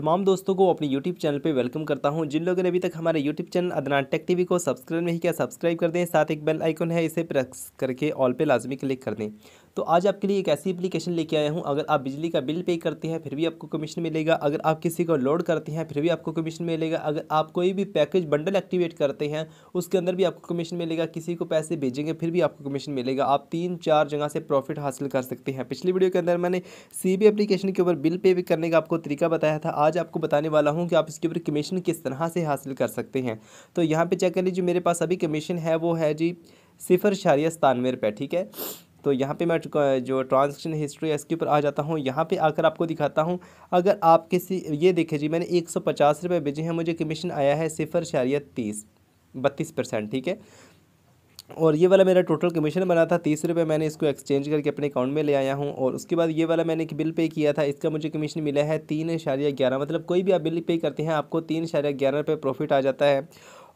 तमाम दोस्तों को अपने यूट्यूब चैनल पर वेलकम करता हूँ जिन लोगों ने अभी तक हमारे YouTube channel Adnan tech T को सब्सक्राइब नहीं किया सब्सक्राइब कर दें साथ एक बेल आइकन है इसे प्रेस करके ऑल पे लाजमी क्लिक कर दें तो आज आपके लिए एक ऐसी एप्लीकेशन लेके आया हूँ अगर आप बिजली का बिल पे करते हैं फिर भी आपको कमीशन मिलेगा अगर आप किसी को लोड करते हैं फिर भी आपको कमीशन मिलेगा अगर आप कोई भी पैकेज बंडल एक्टिवेट करते हैं उसके अंदर भी आपको कमीशन मिलेगा किसी को पैसे भेजेंगे फिर भी आपको कमीशन मिलेगा आप तीन चार जगह से प्रॉफिट हासिल कर सकते हैं पिछली वीडियो के अंदर मैंने सी एप्लीकेशन के ऊपर बिल पे करने का आपको तरीका बताया था आज आज आपको बताने वाला हूँ कि आप इसके ऊपर कमीशन किस तरह से हासिल कर सकते हैं तो यहाँ पे चेक कर लीजिए मेरे पास अभी कमीशन है वो है जी सिफर शारिया सतानवे रुपये ठीक है तो यहाँ पे मैं जो ट्रांजेक्शन हिस्ट्री है इसके ऊपर आ जाता हूँ यहाँ पे आकर आपको दिखाता हूँ अगर आप किसी ये देखे जी मैंने एक सौ पचास रुपये भेजे हैं मुझे कमीशन आया है सिफर शारिया तीस बत्तीस परसेंट ठीक है और ये वाला मेरा टोटल कमीशन बना था तीस रुपये मैंने इसको एक्सचेंज करके अपने अकाउंट में ले आया हूँ और उसके बाद ये वाला मैंने एक बिल पे किया था इसका मुझे कमीशन मिला है तीन इशारिया ग्यारह मतलब कोई भी आप बिल पे करते हैं आपको तीन इशारिया ग्यारह रुपये प्रॉफिट आ जाता है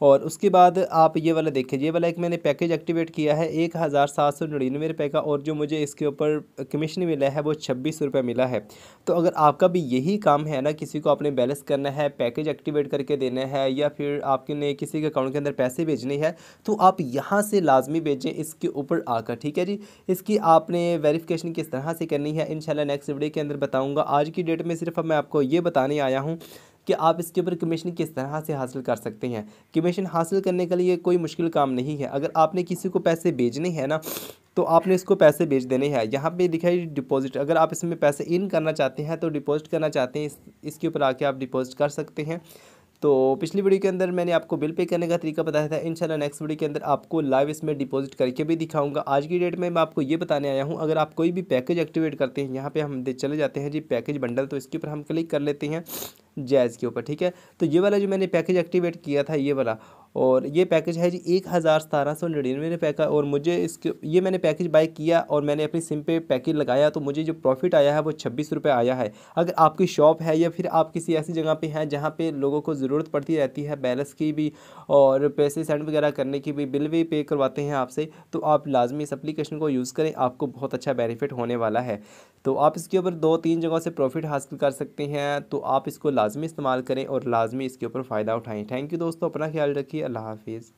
और उसके बाद आप ये वाला देखें ये वाला एक मैंने पैकेज एक्टिवेट किया है एक हज़ार सात सौ निन्यानवे रुपये का और जो मुझे इसके ऊपर कमीशन मिला है वो छब्बीस रुपये मिला है तो अगर आपका भी यही काम है ना किसी को आपने बैलेंस करना है पैकेज एक्टिवेट करके देना है या फिर आपने किसी के अकाउंट के अंदर पैसे भेजने हैं तो आप यहाँ से लाजमी भेजें इसके ऊपर आकर ठीक है जी इसकी आपने वेरीफिकेशन किस तरह से करनी है इन नेक्स्ट वीडियो के अंदर बताऊँगा आज की डेट में सिर्फ मैं आपको ये बताने आया हूँ कि आप इसके ऊपर कमीशन किस तरह से हासिल कर सकते हैं कमीशन हासिल करने के लिए कोई मुश्किल काम नहीं है अगर आपने किसी को पैसे भेजने हैं ना तो आपने इसको पैसे भेज देने हैं यहाँ पे दिखाई डिपॉजिट अगर आप इसमें पैसे इन करना चाहते हैं तो डिपॉजिट करना चाहते हैं इस, इसके ऊपर आके आप डिपॉजिट कर सकते हैं तो पिछली वीडियो के अंदर मैंने आपको बिल पे करने का तरीका बताया था इंशाल्लाह नेक्स्ट वीडियो के अंदर आपको लाइव इसमें डिपॉजिट करके भी दिखाऊंगा आज की डेट में मैं आपको ये बताने आया हूँ अगर आप कोई भी पैकेज एक्टिवेट करते हैं यहाँ पे हम चले जाते हैं जी पैकेज बंडल तो इसके ऊपर हम क्लिक कर लेते हैं जैज़ के ऊपर ठीक है तो ये वाला जो मैंने पैकेज एक्टिवेट किया था ये वाला और ये पैकेज है जी एक हज़ार सतारह सौ निन्यानवे रुपये का और मुझे इसके ये मैंने पैकेज बाय किया और मैंने अपनी सिम पे पैकेज लगाया तो मुझे जो प्रॉफिट आया है वो छब्बीस रुपये आया है अगर आपकी शॉप है या फिर आप किसी ऐसी जगह पे हैं जहाँ पे लोगों को ज़रूरत पड़ती रहती है बैलेंस की भी और पैसे सेंड वगैरह करने की भी बिल भी पे करवाते हैं आपसे तो आप लाजमी इस अप्लीकेशन को यूज़ करें आपको बहुत अच्छा बेनिफिट होने वाला है तो आप इसके ऊपर दो तीन जगहों से प्रॉफिट हासिल कर सकते हैं तो आप इसको लाजमी इस्तेमाल करें और लाजमी इसके ऊपर फ़ायदा उठाएँ थैंक यू दोस्तों अपना ख्याल रखिए अल्लाह हाफिज़